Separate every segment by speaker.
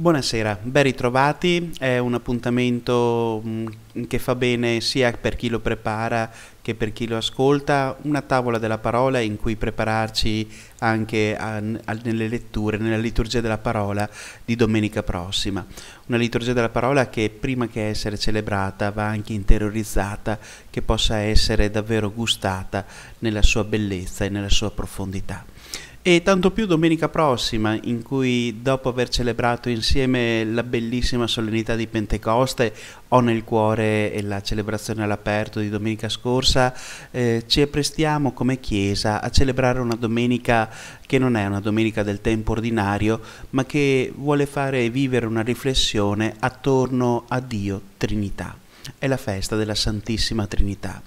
Speaker 1: Buonasera, ben ritrovati, è un appuntamento mm, che fa bene sia per chi lo prepara che per chi lo ascolta, una tavola della parola in cui prepararci anche a, a, nelle letture, nella liturgia della parola di domenica prossima. Una liturgia della parola che prima che essere celebrata va anche interiorizzata, che possa essere davvero gustata nella sua bellezza e nella sua profondità. E tanto più domenica prossima, in cui dopo aver celebrato insieme la bellissima solennità di Pentecoste, ho nel cuore eh, la celebrazione all'aperto di domenica scorsa, eh, ci apprestiamo come Chiesa a celebrare una domenica che non è una domenica del tempo ordinario, ma che vuole fare vivere una riflessione attorno a Dio Trinità. È la festa della Santissima Trinità.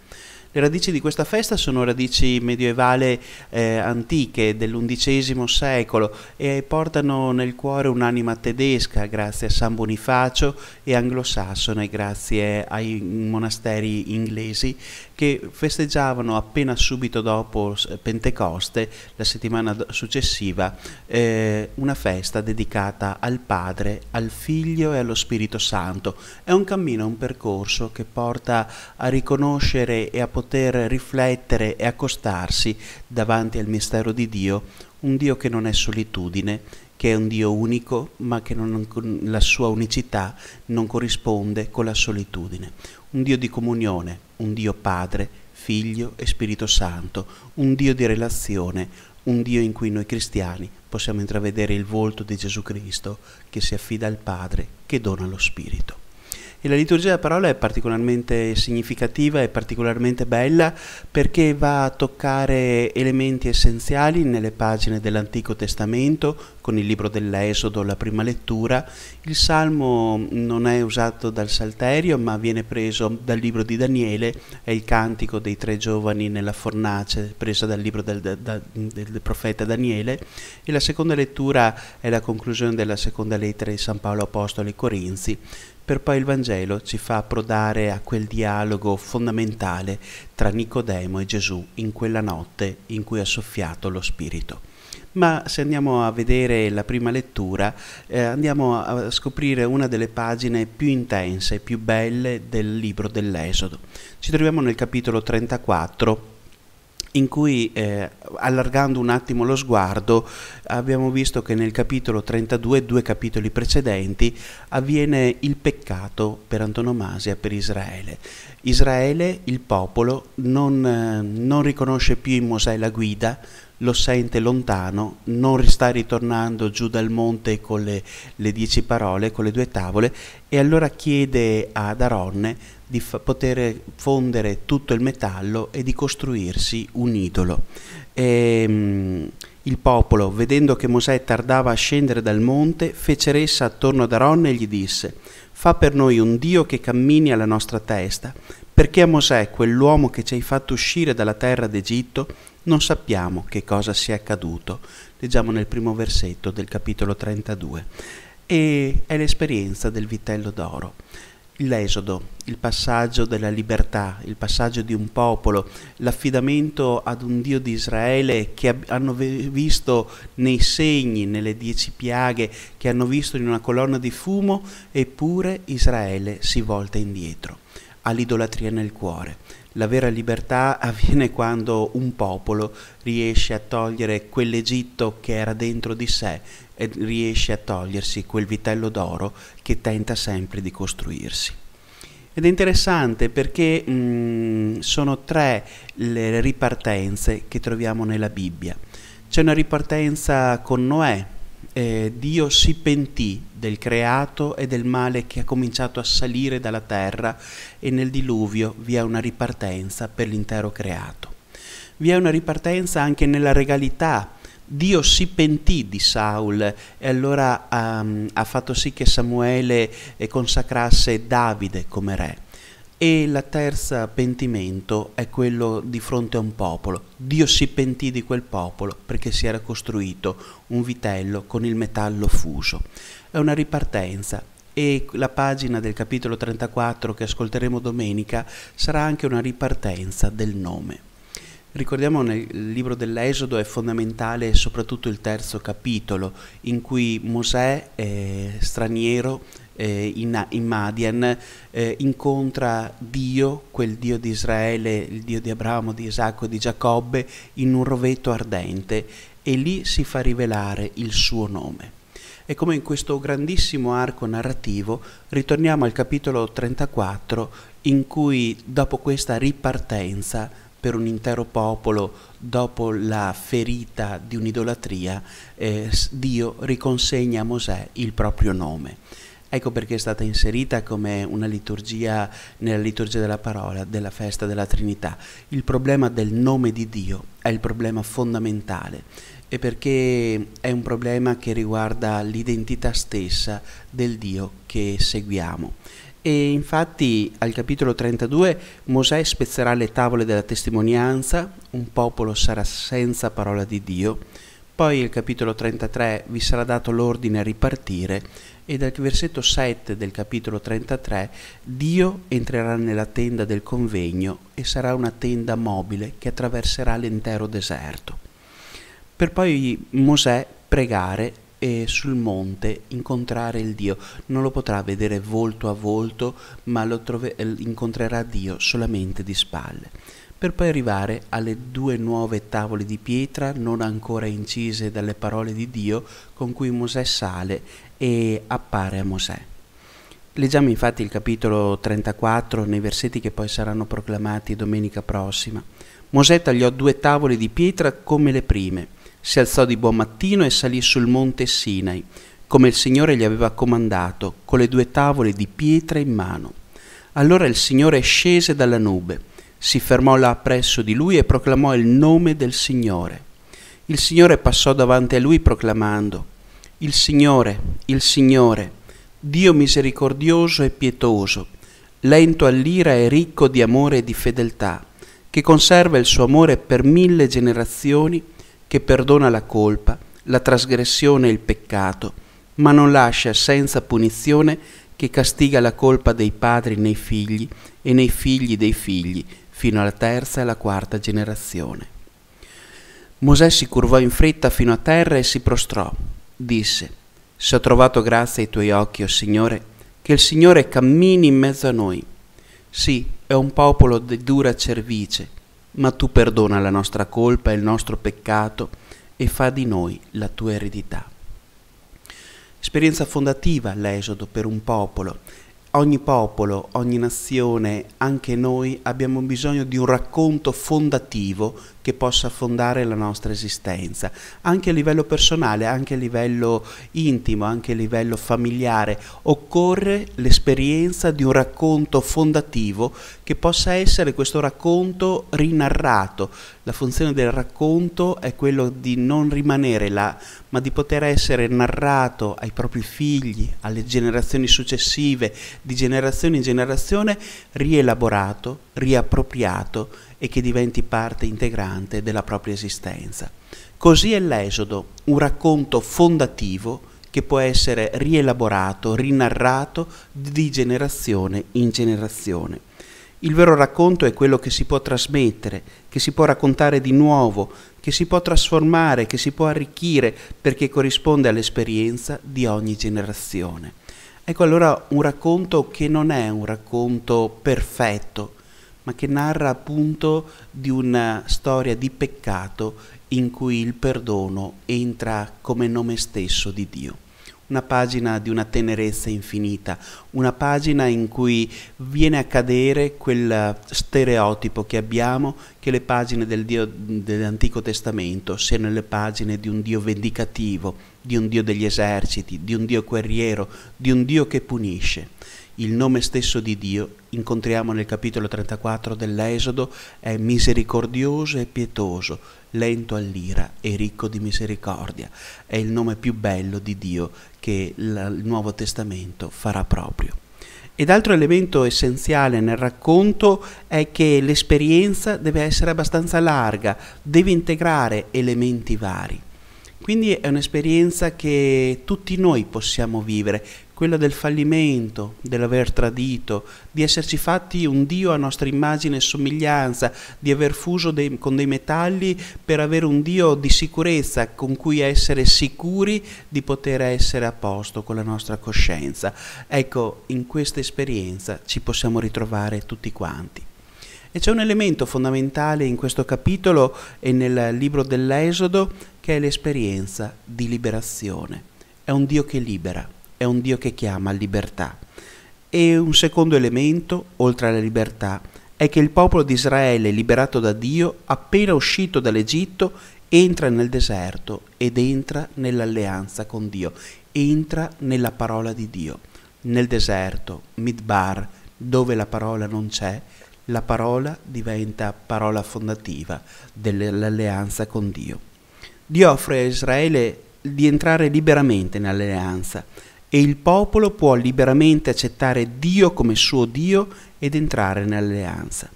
Speaker 1: Le radici di questa festa sono radici medievali eh, antiche dell'undicesimo secolo e portano nel cuore un'anima tedesca grazie a San Bonifacio e anglosassone grazie ai monasteri inglesi che festeggiavano appena subito dopo Pentecoste, la settimana successiva, eh, una festa dedicata al Padre, al Figlio e allo Spirito Santo. È un cammino, un percorso che porta a riconoscere e a poter poter riflettere e accostarsi davanti al mistero di Dio, un Dio che non è solitudine, che è un Dio unico, ma che non, la sua unicità non corrisponde con la solitudine. Un Dio di comunione, un Dio Padre, Figlio e Spirito Santo, un Dio di relazione, un Dio in cui noi cristiani possiamo intravedere il volto di Gesù Cristo che si affida al Padre, che dona lo Spirito. E la liturgia della parola è particolarmente significativa e particolarmente bella perché va a toccare elementi essenziali nelle pagine dell'Antico Testamento, con il libro dell'Esodo, la prima lettura. Il salmo non è usato dal Salterio, ma viene preso dal libro di Daniele, è il cantico dei tre giovani nella fornace, presa dal libro del, del, del profeta Daniele. E la seconda lettura è la conclusione della seconda lettera di San Paolo Apostolo ai Corinzi per poi il Vangelo ci fa approdare a quel dialogo fondamentale tra Nicodemo e Gesù in quella notte in cui ha soffiato lo Spirito ma se andiamo a vedere la prima lettura eh, andiamo a scoprire una delle pagine più intense, più belle del libro dell'Esodo. Ci troviamo nel capitolo 34 in cui eh, allargando un attimo lo sguardo abbiamo visto che nel capitolo 32, due capitoli precedenti, avviene il peccato per antonomasia per Israele. Israele, il popolo, non, eh, non riconosce più in Mosè la guida, lo sente lontano, non sta ritornando giù dal monte con le, le dieci parole, con le due tavole, e allora chiede ad Aronne di poter fondere tutto il metallo e di costruirsi un idolo. E, ehm, il popolo, vedendo che Mosè tardava a scendere dal monte, fece ressa attorno ad Aronne e gli disse, fa per noi un Dio che cammini alla nostra testa, perché a Mosè, quell'uomo che ci hai fatto uscire dalla terra d'Egitto, non sappiamo che cosa sia accaduto, leggiamo nel primo versetto del capitolo 32, e è l'esperienza del vitello d'oro l'esodo, il passaggio della libertà, il passaggio di un popolo, l'affidamento ad un Dio di Israele che hanno visto nei segni, nelle dieci piaghe, che hanno visto in una colonna di fumo, eppure Israele si volta indietro, ha l'idolatria nel cuore la vera libertà avviene quando un popolo riesce a togliere quell'Egitto che era dentro di sé e riesce a togliersi quel vitello d'oro che tenta sempre di costruirsi. Ed è interessante perché mh, mm, sono tre le ripartenze che troviamo nella Bibbia. C'è una ripartenza con Noè, eh, Dio si pentì del creato e del male che ha cominciato a salire dalla terra e nel diluvio vi è una ripartenza per l'intero creato. Vi è una ripartenza anche nella regalità. Dio si pentì di Saul e allora um, ha fatto sì che Samuele eh, consacrasse Davide come re. E il terzo pentimento è quello di fronte a un popolo. Dio si pentì di quel popolo perché si era costruito un vitello con il metallo fuso è una ripartenza e la pagina del capitolo 34 che ascolteremo domenica sarà anche una ripartenza del nome. Ricordiamo nel libro dell'Esodo è fondamentale soprattutto il terzo capitolo in cui Mosè, eh, straniero eh, in, in, Madian, eh, incontra Dio, quel Dio di Israele, il Dio di Abramo, di Isacco e di Giacobbe, in un rovetto ardente e lì si fa rivelare il suo nome. E come in questo grandissimo arco narrativo ritorniamo al capitolo 34 in cui dopo questa ripartenza per un intero popolo, dopo la ferita di un'idolatria, eh, Dio riconsegna a Mosè il proprio nome. Ecco perché è stata inserita come una liturgia nella liturgia della parola della festa della Trinità. Il problema del nome di Dio è il problema fondamentale e perché è un problema che riguarda l'identità stessa del Dio che seguiamo. E infatti al capitolo 32 Mosè spezzerà le tavole della testimonianza, un popolo sarà senza parola di Dio, poi al capitolo 33 vi sarà dato l'ordine a ripartire e dal versetto 7 del capitolo 33 Dio entrerà nella tenda del convegno e sarà una tenda mobile che attraverserà l'intero deserto per poi Mosè pregare e sul monte incontrare il Dio. Non lo potrà vedere volto a volto, ma lo trove- eh, incontrerà Dio solamente di spalle. Per poi arrivare alle due nuove tavole di pietra non ancora incise dalle parole di Dio con cui Mosè sale e appare a Mosè. Leggiamo infatti il capitolo 34 nei versetti che poi saranno proclamati domenica prossima. Mosè tagliò due tavole di pietra come le prime si alzò di buon mattino e salì sul monte Sinai, come il Signore gli aveva comandato, con le due tavole di pietra in mano. Allora il Signore scese dalla nube, si fermò là presso di lui e proclamò il nome del Signore. Il Signore passò davanti a lui proclamando, Il Signore, il Signore, Dio misericordioso e pietoso, lento all'ira e ricco di amore e di fedeltà, che conserva il suo amore per mille generazioni, che perdona la colpa, la trasgressione e il peccato, ma non lascia senza punizione che castiga la colpa dei padri nei figli e nei figli dei figli, fino alla terza e alla quarta generazione. Mosè si curvò in fretta fino a terra e si prostrò. Disse, se ho trovato grazia ai tuoi occhi, o oh Signore, che il Signore cammini in mezzo a noi. Sì, è un popolo di dura cervice, ma tu perdona la nostra colpa e il nostro peccato e fa di noi la tua eredità. Esperienza fondativa l'esodo per un popolo. Ogni popolo, ogni nazione, anche noi abbiamo bisogno di un racconto fondativo che possa fondare la nostra esistenza, anche a livello personale, anche a livello intimo, anche a livello familiare. Occorre l'esperienza di un racconto fondativo che possa essere questo racconto rinarrato. La funzione del racconto è quello di non rimanere là, ma di poter essere narrato ai propri figli, alle generazioni successive, di generazione in generazione, rielaborato, riappropriato e che diventi parte integrante della propria esistenza. Così è l'Esodo, un racconto fondativo che può essere rielaborato, rinarrato di generazione in generazione. Il vero racconto è quello che si può trasmettere, che si può raccontare di nuovo, che si può trasformare, che si può arricchire perché corrisponde all'esperienza di ogni generazione. Ecco allora un racconto che non è un racconto perfetto, ma che narra appunto di una storia di peccato in cui il perdono entra come nome stesso di Dio. Una pagina di una tenerezza infinita, una pagina in cui viene a cadere quel stereotipo che abbiamo che le pagine del Dio dell'Antico Testamento siano le pagine di un Dio vendicativo, di un Dio degli eserciti, di un Dio guerriero, di un Dio che punisce il nome stesso di Dio, incontriamo nel capitolo 34 dell'Esodo, è misericordioso e pietoso, lento all'ira e ricco di misericordia. È il nome più bello di Dio che il Nuovo Testamento farà proprio. Ed altro elemento essenziale nel racconto è che l'esperienza deve essere abbastanza larga, deve integrare elementi vari. Quindi è un'esperienza che tutti noi possiamo vivere, quella del fallimento, dell'aver tradito, di esserci fatti un Dio a nostra immagine e somiglianza, di aver fuso dei, con dei metalli per avere un Dio di sicurezza con cui essere sicuri di poter essere a posto con la nostra coscienza. Ecco, in questa esperienza ci possiamo ritrovare tutti quanti. E c'è un elemento fondamentale in questo capitolo e nel libro dell'Esodo che è l'esperienza di liberazione. È un Dio che libera è un Dio che chiama libertà. E un secondo elemento, oltre alla libertà, è che il popolo di Israele, liberato da Dio, appena uscito dall'Egitto, entra nel deserto ed entra nell'alleanza con Dio, entra nella parola di Dio. Nel deserto, Midbar, dove la parola non c'è, la parola diventa parola fondativa dell'alleanza con Dio. Dio offre a Israele di entrare liberamente nell'alleanza, e il popolo può liberamente accettare Dio come suo Dio ed entrare nell'alleanza.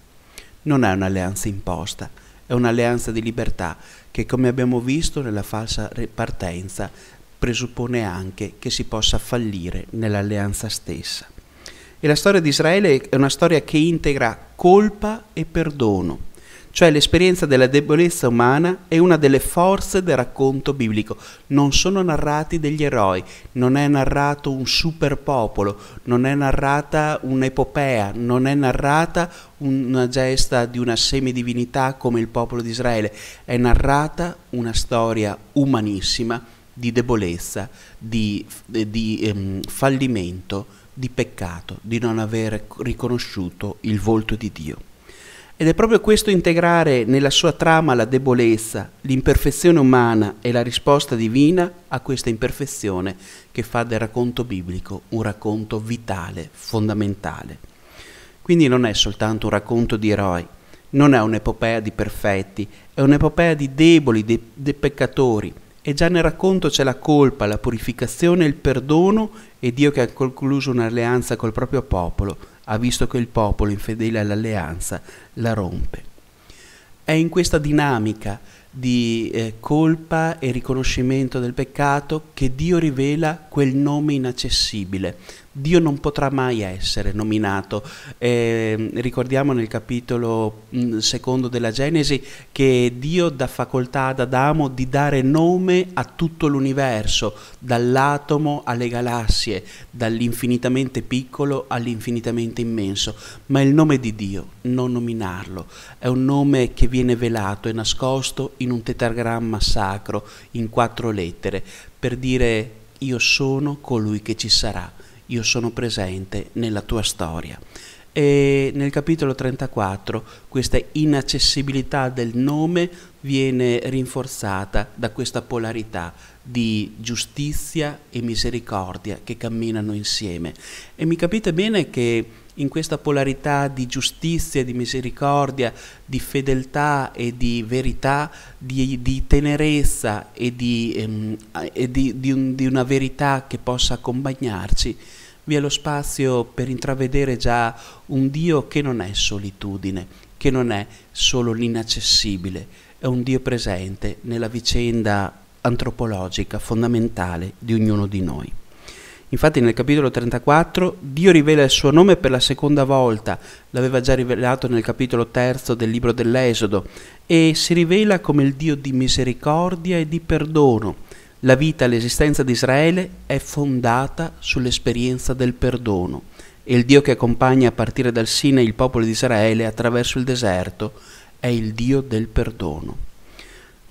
Speaker 1: Non è un'alleanza imposta, è un'alleanza di libertà che come abbiamo visto nella falsa partenza presuppone anche che si possa fallire nell'alleanza stessa. E la storia di Israele è una storia che integra colpa e perdono cioè l'esperienza della debolezza umana è una delle forze del racconto biblico. Non sono narrati degli eroi, non è narrato un superpopolo, non è narrata un'epopea, non è narrata una gesta di una semidivinità come il popolo di Israele, è narrata una storia umanissima di debolezza, di, di ehm, fallimento, di peccato, di non aver riconosciuto il volto di Dio. Ed è proprio questo integrare nella sua trama la debolezza, l'imperfezione umana e la risposta divina a questa imperfezione che fa del racconto biblico un racconto vitale, fondamentale. Quindi non è soltanto un racconto di eroi, non è un'epopea di perfetti, è un'epopea di deboli, dei de peccatori. E già nel racconto c'è la colpa, la purificazione, il perdono e Dio che ha concluso un'alleanza col proprio popolo ha visto che il popolo infedele all'alleanza la rompe. È in questa dinamica di eh, colpa e riconoscimento del peccato che Dio rivela quel nome inaccessibile Dio non potrà mai essere nominato. Eh, ricordiamo nel capitolo mm, secondo della Genesi che Dio dà facoltà ad Adamo di dare nome a tutto l'universo, dall'atomo alle galassie, dall'infinitamente piccolo all'infinitamente immenso. Ma il nome di Dio, non nominarlo, è un nome che viene velato e nascosto in un tetragramma sacro, in quattro lettere, per dire io sono colui che ci sarà io sono presente nella tua storia. E nel capitolo 34 questa inaccessibilità del nome viene rinforzata da questa polarità di giustizia e misericordia che camminano insieme. E mi capite bene che in questa polarità di giustizia, di misericordia, di fedeltà e di verità, di, di tenerezza e, di, ehm, e di, un, di una verità che possa accompagnarci, vi è lo spazio per intravedere già un Dio che non è solitudine, che non è solo l'inaccessibile, è un Dio presente nella vicenda antropologica fondamentale di ognuno di noi. Infatti nel capitolo 34 Dio rivela il suo nome per la seconda volta, l'aveva già rivelato nel capitolo 3 del libro dell'Esodo, e si rivela come il Dio di misericordia e di perdono. La vita e l'esistenza di Israele è fondata sull'esperienza del perdono e il Dio che accompagna a partire dal Sine il popolo di Israele attraverso il deserto è il Dio del perdono.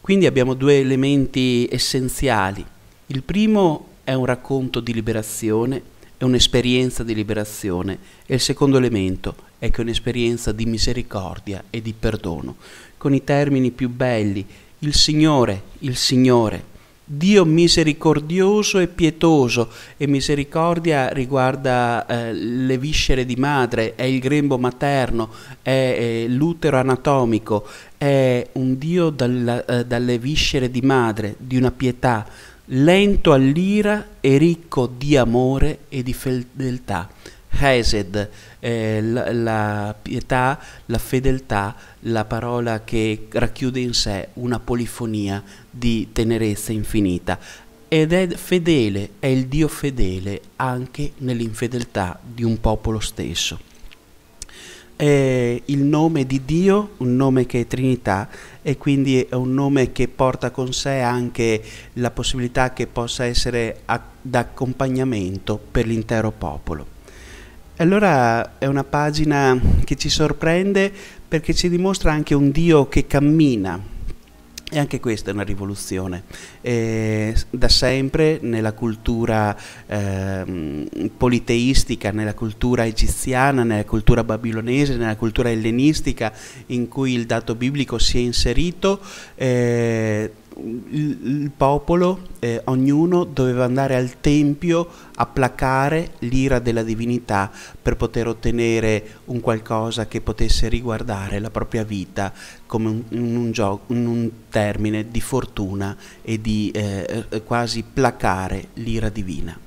Speaker 1: Quindi abbiamo due elementi essenziali. Il primo è un racconto di liberazione, è un'esperienza di liberazione e il secondo elemento è che è un'esperienza di misericordia e di perdono. Con i termini più belli, il Signore, il Signore, Dio misericordioso e pietoso e misericordia riguarda eh, le viscere di madre, è il grembo materno, è, è eh, l'utero anatomico, è un Dio dalla, eh, dalle viscere di madre, di una pietà, lento all'ira e ricco di amore e di fedeltà. Hesed, eh, la, la, pietà, la fedeltà, la parola che racchiude in sé una polifonia di tenerezza infinita. Ed è fedele, è il Dio fedele anche nell'infedeltà di un popolo stesso è il nome di Dio, un nome che è Trinità e quindi è un nome che porta con sé anche la possibilità che possa essere d'accompagnamento per l'intero popolo. Allora è una pagina che ci sorprende perché ci dimostra anche un Dio che cammina, e anche questa è una rivoluzione. Eh, da sempre nella cultura eh, politeistica, nella cultura egiziana, nella cultura babilonese, nella cultura ellenistica in cui il dato biblico si è inserito, eh, il popolo, eh, ognuno doveva andare al tempio a placare l'ira della divinità per poter ottenere un qualcosa che potesse riguardare la propria vita come un, un, gioco, un termine di fortuna e di eh, eh, quasi placare l'ira divina.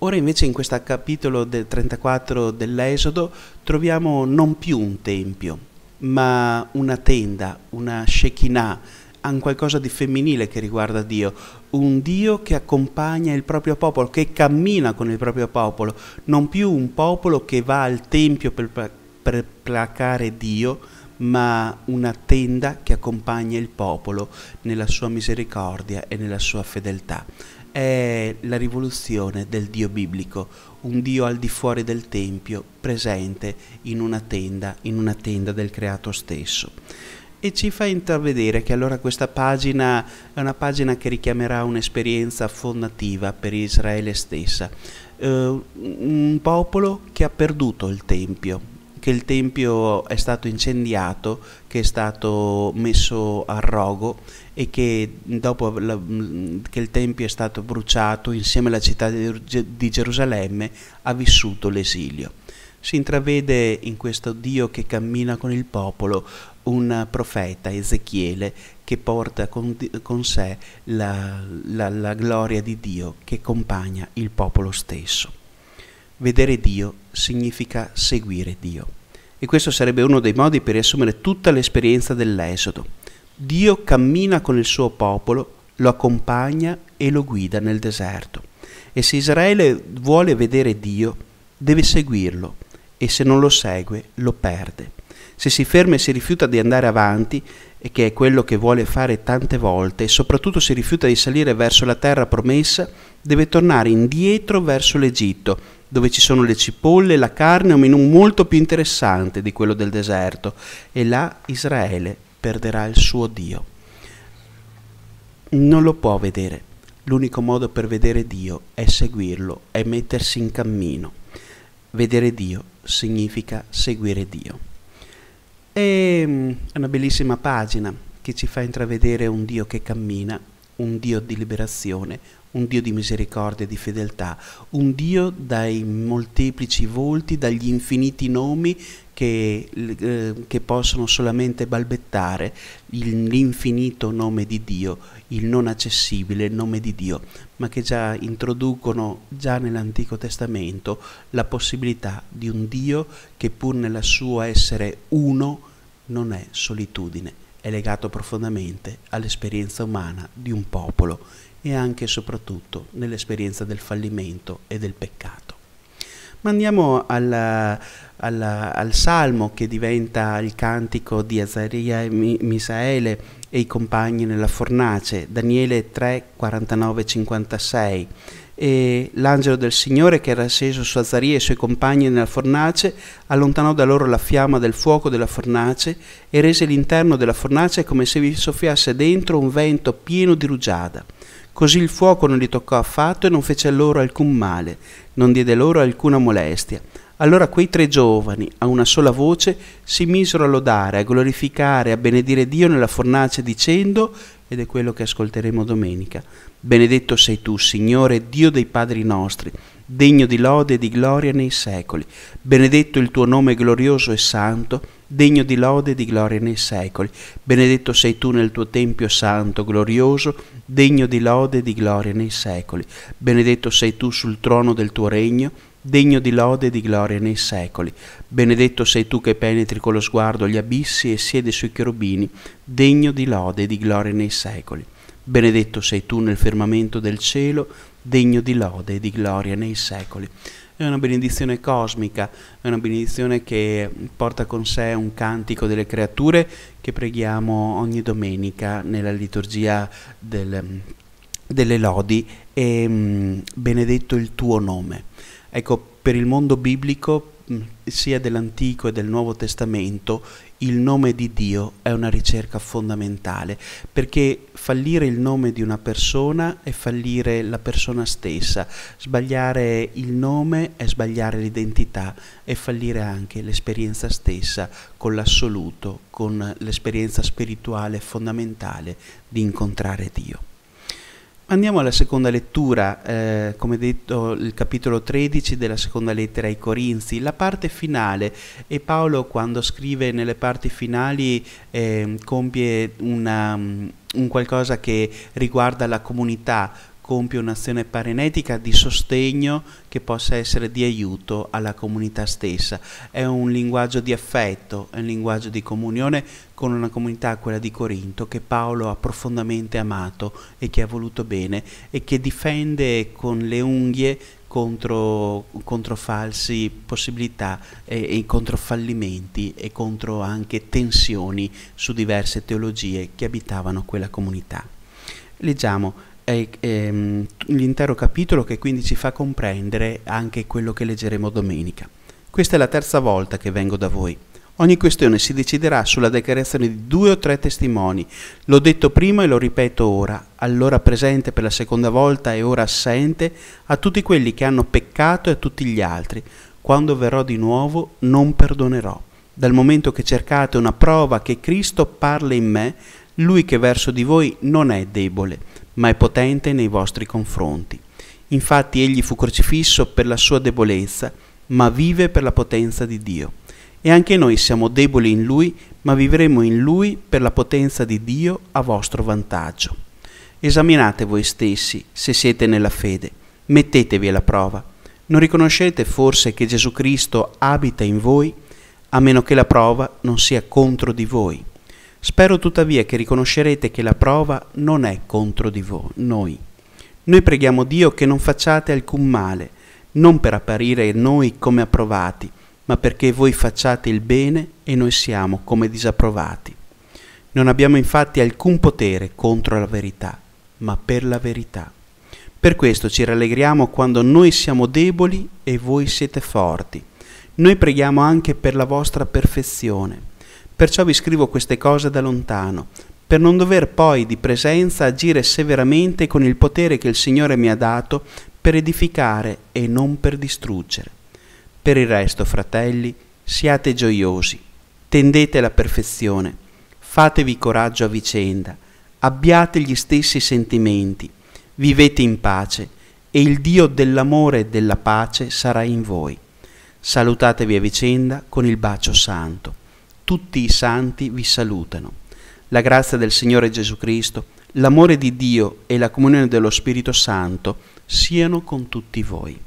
Speaker 1: Ora invece in questo capitolo del 34 dell'Esodo troviamo non più un tempio, ma una tenda, una Shekinah, ha un qualcosa di femminile che riguarda Dio, un Dio che accompagna il proprio popolo, che cammina con il proprio popolo, non più un popolo che va al tempio per, per placare Dio, ma una tenda che accompagna il popolo nella sua misericordia e nella sua fedeltà. È la rivoluzione del Dio biblico, un Dio al di fuori del Tempio, presente in una tenda, in una tenda del creato stesso e ci fa intravedere che allora questa pagina è una pagina che richiamerà un'esperienza fondativa per Israele stessa, uh, un popolo che ha perduto il Tempio, che il Tempio è stato incendiato, che è stato messo a rogo e che dopo la, che il Tempio è stato bruciato insieme alla città di Gerusalemme ha vissuto l'esilio si intravede in questo Dio che cammina con il popolo un profeta, Ezechiele, che porta con, con sé la, la, la gloria di Dio che accompagna il popolo stesso. Vedere Dio significa seguire Dio. E questo sarebbe uno dei modi per riassumere tutta l'esperienza dell'Esodo. Dio cammina con il suo popolo, lo accompagna e lo guida nel deserto. E se Israele vuole vedere Dio, deve seguirlo e se non lo segue lo perde se si ferma e si rifiuta di andare avanti, e che è quello che vuole fare tante volte, e soprattutto si rifiuta di salire verso la terra promessa, deve tornare indietro verso l'Egitto, dove ci sono le cipolle, la carne, un menù molto più interessante di quello del deserto, e là Israele perderà il suo Dio. Non lo può vedere. L'unico modo per vedere Dio è seguirlo, è mettersi in cammino. Vedere Dio significa seguire Dio. Ehm, è una bellissima pagina che ci fa intravedere un Dio che cammina, un Dio di liberazione, un Dio di misericordia e di fedeltà, un Dio dai molteplici volti, dagli infiniti nomi che, eh, che possono solamente balbettare l'infinito nome di Dio, il non accessibile nome di Dio, ma che già introducono già nell'Antico Testamento la possibilità di un Dio che pur nella sua essere uno non è solitudine, è legato profondamente all'esperienza umana di un popolo e anche e soprattutto nell'esperienza del fallimento e del peccato. Ma andiamo alla, alla, al Salmo che diventa il cantico di Azaria e Misaele e i compagni nella fornace, Daniele 3, 49, 56 e l'angelo del Signore che era sceso su Azaria e i suoi compagni nella fornace allontanò da loro la fiamma del fuoco della fornace e rese l'interno della fornace come se vi soffiasse dentro un vento pieno di rugiada. Così il fuoco non li toccò affatto e non fece loro alcun male, non diede loro alcuna molestia. Allora quei tre giovani, a una sola voce, si misero a lodare, a glorificare, a benedire Dio nella fornace dicendo, ed è quello che ascolteremo domenica, Benedetto sei tu, Signore, Dio dei padri nostri, degno di lode e di gloria nei secoli. Benedetto il tuo nome glorioso e santo, degno di lode e di gloria nei secoli. Benedetto sei tu nel tuo Tempio santo, glorioso, degno di lode e di gloria nei secoli. Benedetto sei tu sul trono del tuo regno, degno di lode e di gloria nei secoli. Benedetto sei tu che penetri con lo sguardo gli abissi e siede sui cherubini, degno di lode e di gloria nei secoli. Benedetto sei tu nel firmamento del cielo, degno di lode e di gloria nei secoli è una benedizione cosmica, è una benedizione che porta con sé un cantico delle creature che preghiamo ogni domenica nella liturgia del, delle lodi e mm, benedetto il tuo nome. Ecco, per il mondo biblico, mm, sia dell'Antico e del Nuovo Testamento, il nome di Dio è una ricerca fondamentale, perché fallire il nome di una persona è fallire la persona stessa, sbagliare il nome è sbagliare l'identità e fallire anche l'esperienza stessa con l'assoluto, con l'esperienza spirituale fondamentale di incontrare Dio. Andiamo alla seconda lettura, eh, come detto il capitolo 13 della seconda lettera ai Corinzi, la parte finale e Paolo quando scrive nelle parti finali eh, compie una, mm, un qualcosa che riguarda la comunità, compie un'azione parenetica di sostegno che possa essere di aiuto alla comunità stessa. È un linguaggio di affetto, è un linguaggio di comunione con una comunità, quella di Corinto, che Paolo ha profondamente amato e che ha voluto bene e che difende con le unghie contro, contro falsi possibilità e, e contro fallimenti e contro anche tensioni su diverse teologie che abitavano quella comunità. Leggiamo è, è, ehm, l'intero capitolo che quindi ci fa comprendere anche quello che leggeremo domenica. Questa è la terza volta che vengo da voi. Ogni questione si deciderà sulla dichiarazione di due o tre testimoni. L'ho detto prima e lo ripeto ora, allora presente per la seconda volta e ora assente, a tutti quelli che hanno peccato e a tutti gli altri. Quando verrò di nuovo non perdonerò. Dal momento che cercate una prova che Cristo parla in me, lui che verso di voi non è debole, ma è potente nei vostri confronti. Infatti egli fu crocifisso per la sua debolezza, ma vive per la potenza di Dio. E anche noi siamo deboli in lui, ma vivremo in lui per la potenza di Dio a vostro vantaggio. Esaminate voi stessi se siete nella fede, mettetevi alla prova. Non riconoscete forse che Gesù Cristo abita in voi, a meno che la prova non sia contro di voi? Spero tuttavia che riconoscerete che la prova non è contro di voi, noi. Noi preghiamo Dio che non facciate alcun male, non per apparire noi come approvati, ma perché voi facciate il bene e noi siamo come disapprovati. Non abbiamo infatti alcun potere contro la verità, ma per la verità. Per questo ci rallegriamo quando noi siamo deboli e voi siete forti. Noi preghiamo anche per la vostra perfezione Perciò vi scrivo queste cose da lontano, per non dover poi di presenza agire severamente con il potere che il Signore mi ha dato per edificare e non per distruggere. Per il resto, fratelli, siate gioiosi, tendete alla perfezione, fatevi coraggio a vicenda, abbiate gli stessi sentimenti, vivete in pace e il Dio dell'amore e della pace sarà in voi. Salutatevi a vicenda con il bacio santo tutti i santi vi salutano. La grazia del Signore Gesù Cristo, l'amore di Dio e la comunione dello Spirito Santo siano con tutti voi.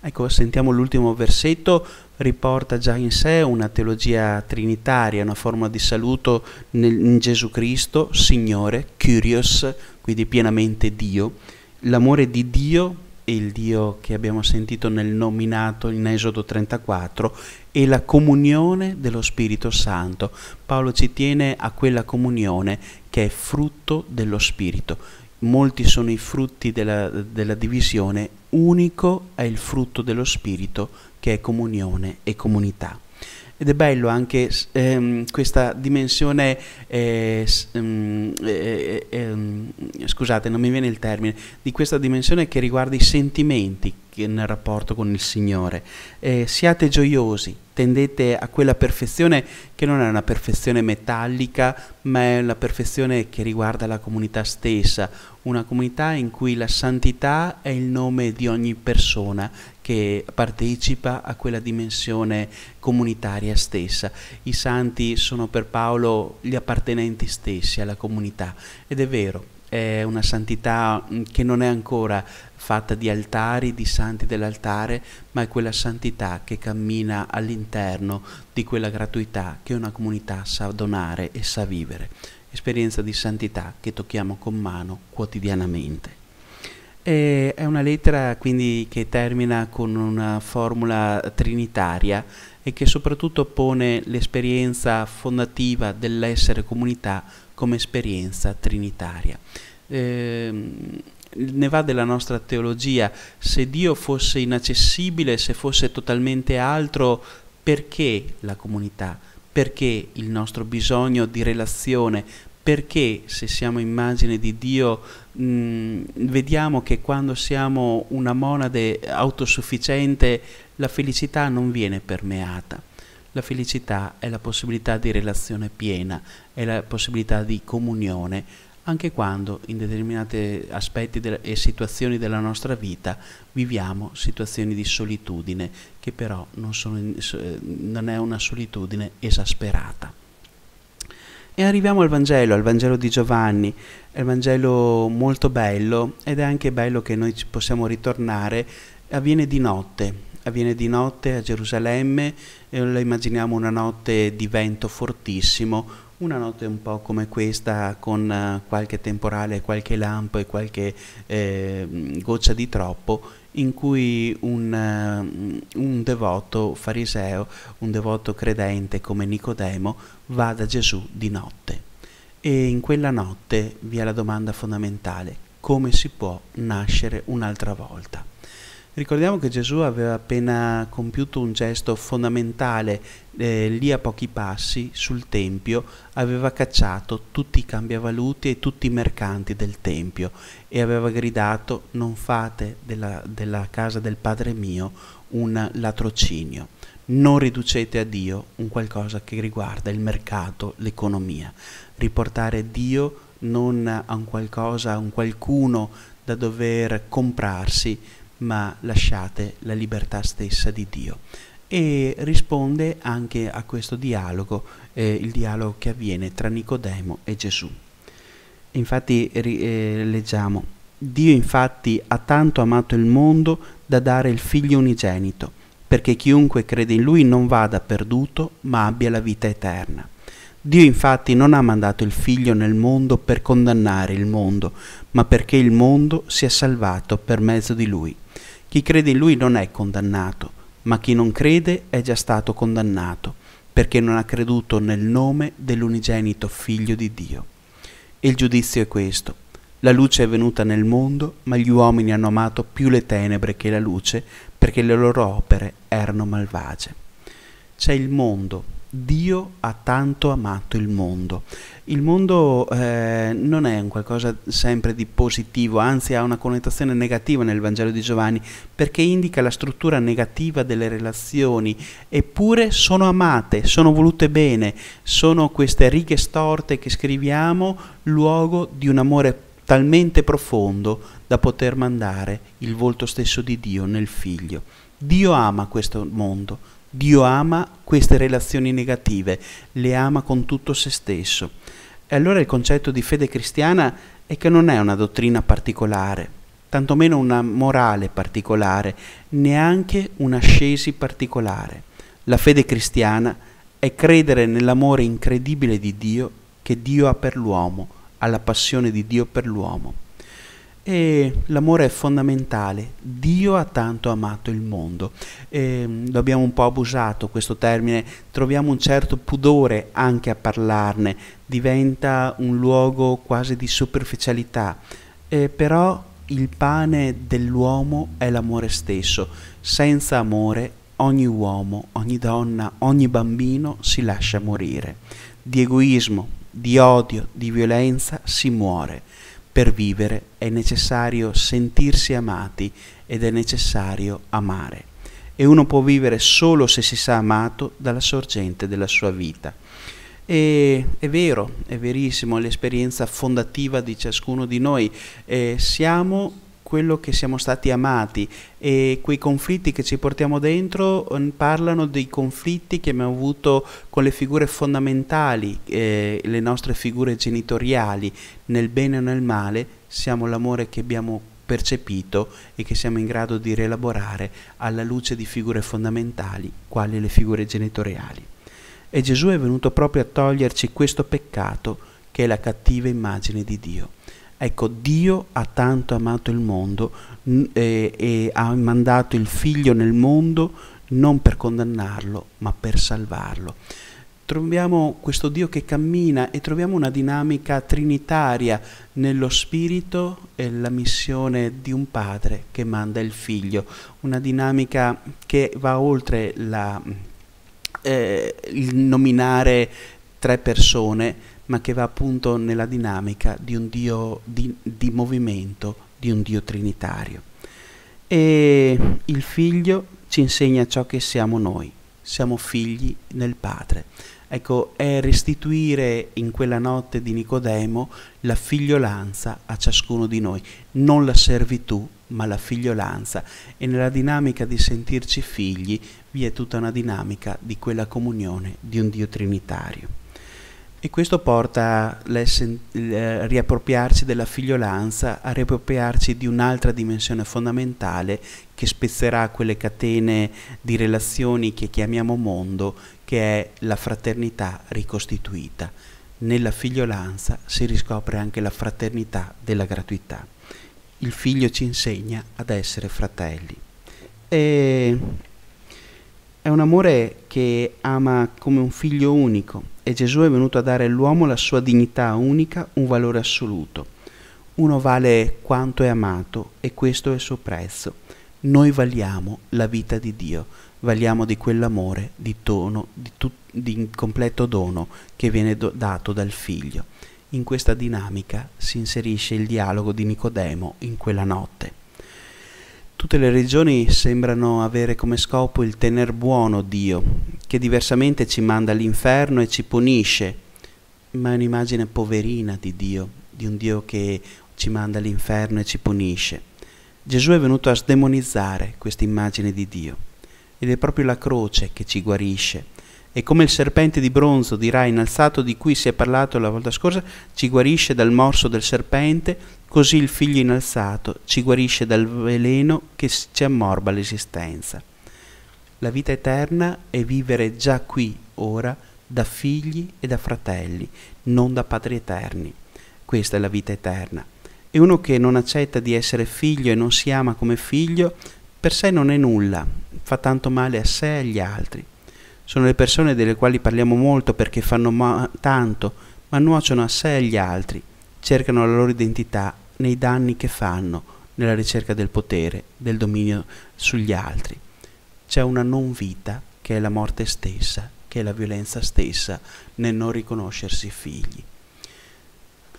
Speaker 1: Ecco, sentiamo l'ultimo versetto, riporta già in sé una teologia trinitaria, una forma di saluto nel, in Gesù Cristo, Signore, Curios, quindi pienamente Dio, l'amore di Dio il Dio che abbiamo sentito nel nominato in Esodo 34 e la comunione dello Spirito Santo. Paolo ci tiene a quella comunione che è frutto dello Spirito. Molti sono i frutti della, della divisione, unico è il frutto dello Spirito che è comunione e comunità. Ed è bello anche ehm, questa dimensione, eh, ehm, eh, eh, ehm, scusate non mi viene il termine, di questa dimensione che riguarda i sentimenti nel rapporto con il Signore. Eh, siate gioiosi, tendete a quella perfezione che non è una perfezione metallica, ma è una perfezione che riguarda la comunità stessa, una comunità in cui la santità è il nome di ogni persona che partecipa a quella dimensione comunitaria stessa. I santi sono per Paolo gli appartenenti stessi alla comunità ed è vero. È una santità mm, che non è ancora fatta di altari, di santi dell'altare, ma è quella santità che cammina all'interno di quella gratuità che una comunità sa donare e sa vivere esperienza di santità che tocchiamo con mano quotidianamente è una lettera quindi che termina con una formula trinitaria e che soprattutto pone l'esperienza fondativa dell'essere comunità come esperienza trinitaria. Eh, ne va della nostra teologia, se Dio fosse inaccessibile, se fosse totalmente altro, perché la comunità? Perché il nostro bisogno di relazione, perché se siamo immagine di Dio mh, mm, vediamo che quando siamo una monade autosufficiente la felicità non viene permeata. La felicità è la possibilità di relazione piena, è la possibilità di comunione, anche quando in determinati aspetti e situazioni della nostra vita viviamo situazioni di solitudine, che però non, sono, eh, non è una solitudine esasperata. E arriviamo al Vangelo, al Vangelo di Giovanni, è un Vangelo molto bello ed è anche bello che noi ci possiamo ritornare, avviene di notte, avviene di notte a Gerusalemme, e la immaginiamo una notte di vento fortissimo, una notte un po' come questa con eh, qualche temporale, qualche lampo e qualche eh, goccia di troppo in cui un, eh, un devoto fariseo, un devoto credente come Nicodemo va da Gesù di notte. E in quella notte vi è la domanda fondamentale, come si può nascere un'altra volta? Ricordiamo che Gesù aveva appena compiuto un gesto fondamentale, eh, lì a pochi passi sul Tempio aveva cacciato tutti i cambiavaluti e tutti i mercanti del Tempio e aveva gridato non fate della, della casa del Padre mio un latrocinio non riducete a Dio un qualcosa che riguarda il mercato, l'economia. Riportare Dio non a un qualcosa, a un qualcuno da dover comprarsi, ma lasciate la libertà stessa di Dio. E risponde anche a questo dialogo, eh, il dialogo che avviene tra Nicodemo e Gesù. Infatti eh, leggiamo, Dio infatti ha tanto amato il mondo da dare il figlio unigenito perché chiunque crede in lui non vada perduto, ma abbia la vita eterna. Dio infatti non ha mandato il Figlio nel mondo per condannare il mondo, ma perché il mondo sia salvato per mezzo di lui. Chi crede in lui non è condannato, ma chi non crede è già stato condannato, perché non ha creduto nel nome dell'unigenito Figlio di Dio. Il giudizio è questo. La luce è venuta nel mondo, ma gli uomini hanno amato più le tenebre che la luce, perché le loro opere erano malvagie. C'è il mondo. Dio ha tanto amato il mondo. Il mondo eh, non è un qualcosa sempre di positivo, anzi ha una connotazione negativa nel Vangelo di Giovanni, perché indica la struttura negativa delle relazioni, eppure sono amate, sono volute bene, sono queste righe storte che scriviamo luogo di un amore talmente profondo da poter mandare il volto stesso di Dio nel figlio. Dio ama questo mondo, Dio ama queste relazioni negative, le ama con tutto se stesso. E allora il concetto di fede cristiana è che non è una dottrina particolare, tantomeno una morale particolare, neanche una scesi particolare. La fede cristiana è credere nell'amore incredibile di Dio che Dio ha per l'uomo alla passione di Dio per l'uomo. E l'amore è fondamentale, Dio ha tanto amato il mondo, e mm, lo abbiamo un po' abusato questo termine, troviamo un certo pudore anche a parlarne, diventa un luogo quasi di superficialità, e però il pane dell'uomo è l'amore stesso, senza amore ogni uomo, ogni donna, ogni bambino si lascia morire, di egoismo, di odio, di violenza si muore. Per vivere è necessario sentirsi amati ed è necessario amare. E uno può vivere solo se si sa amato dalla sorgente della sua vita. E è vero, è verissimo, è l'esperienza fondativa di ciascuno di noi. Eh, siamo quello che siamo stati amati e quei conflitti che ci portiamo dentro mm, parlano dei conflitti che abbiamo avuto con le figure fondamentali, eh, le nostre figure genitoriali, nel bene o nel male, siamo l'amore che abbiamo percepito e che siamo in grado di rielaborare alla luce di figure fondamentali, quali le figure genitoriali. E Gesù è venuto proprio a toglierci questo peccato che è la cattiva immagine di Dio Ecco, Dio ha tanto amato il mondo eh, e ha mandato il figlio nel mondo non per condannarlo, ma per salvarlo. Troviamo questo Dio che cammina e troviamo una dinamica trinitaria nello spirito e la missione di un padre che manda il figlio, una dinamica che va oltre la, eh, il nominare tre persone, ma che va appunto nella dinamica di un Dio di, di movimento, di un Dio trinitario. E il figlio ci insegna ciò che siamo noi, siamo figli nel Padre. Ecco, è restituire in quella notte di Nicodemo la figliolanza a ciascuno di noi, non la servitù, ma la figliolanza. E nella dinamica di sentirci figli vi è tutta una dinamica di quella comunione di un Dio trinitario. E questo porta a eh, riappropriarci della figliolanza, a riappropriarci di un'altra dimensione fondamentale che spezzerà quelle catene di relazioni che chiamiamo mondo, che è la fraternità ricostituita. Nella figliolanza si riscopre anche la fraternità della gratuità. Il figlio ci insegna ad essere fratelli. E è un amore che ama come un figlio unico e Gesù è venuto a dare all'uomo la sua dignità unica, un valore assoluto. Uno vale quanto è amato e questo è il suo prezzo. Noi valiamo la vita di Dio, valiamo di quell'amore di, tono, di, tut- di completo dono che viene do- dato dal Figlio. In questa dinamica si inserisce il dialogo di Nicodemo in quella notte. Tutte le religioni sembrano avere come scopo il tener buono Dio, che diversamente ci manda all'inferno e ci punisce, ma è un'immagine poverina di Dio, di un Dio che ci manda all'inferno e ci punisce. Gesù è venuto a sdemonizzare questa immagine di Dio ed è proprio la croce che ci guarisce e come il serpente di bronzo dirà inalzato di cui si è parlato la volta scorsa, ci guarisce dal morso del serpente, così il figlio inalzato ci guarisce dal veleno che ci ammorba l'esistenza. La vita eterna è vivere già qui, ora, da figli e da fratelli, non da padri eterni. Questa è la vita eterna. E uno che non accetta di essere figlio e non si ama come figlio, per sé non è nulla, fa tanto male a sé e agli altri. Sono le persone delle quali parliamo molto perché fanno ma tanto, ma nuociono a sé e agli altri, cercano la loro identità nei danni che fanno, nella ricerca del potere, del dominio sugli altri. C'è una non vita che è la morte stessa, che è la violenza stessa, nel non riconoscersi figli.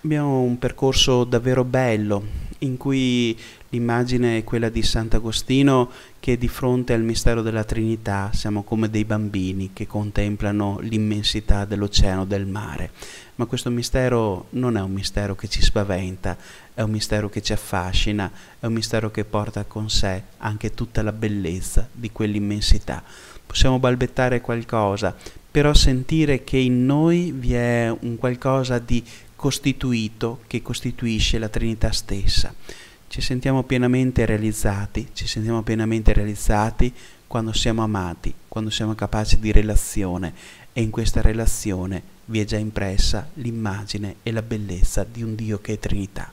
Speaker 1: Abbiamo un percorso davvero bello in cui L'immagine è quella di Sant'Agostino che di fronte al mistero della Trinità siamo come dei bambini che contemplano l'immensità dell'oceano, del mare. Ma questo mistero non è un mistero che ci spaventa, è un mistero che ci affascina, è un mistero che porta con sé anche tutta la bellezza di quell'immensità. Possiamo balbettare qualcosa, però sentire che in noi vi è un qualcosa di costituito che costituisce la Trinità stessa ci sentiamo pienamente realizzati, ci sentiamo pienamente realizzati quando siamo amati, quando siamo capaci di relazione e in questa relazione vi è già impressa l'immagine e la bellezza di un Dio che è Trinità.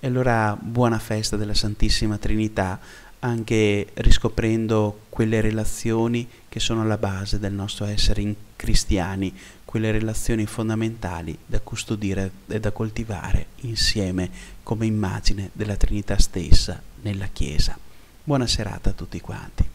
Speaker 1: E allora buona festa della Santissima Trinità, anche riscoprendo quelle relazioni che sono la base del nostro essere cristiani, quelle relazioni fondamentali da custodire e da coltivare insieme come immagine della Trinità stessa nella Chiesa. Buona serata a tutti quanti.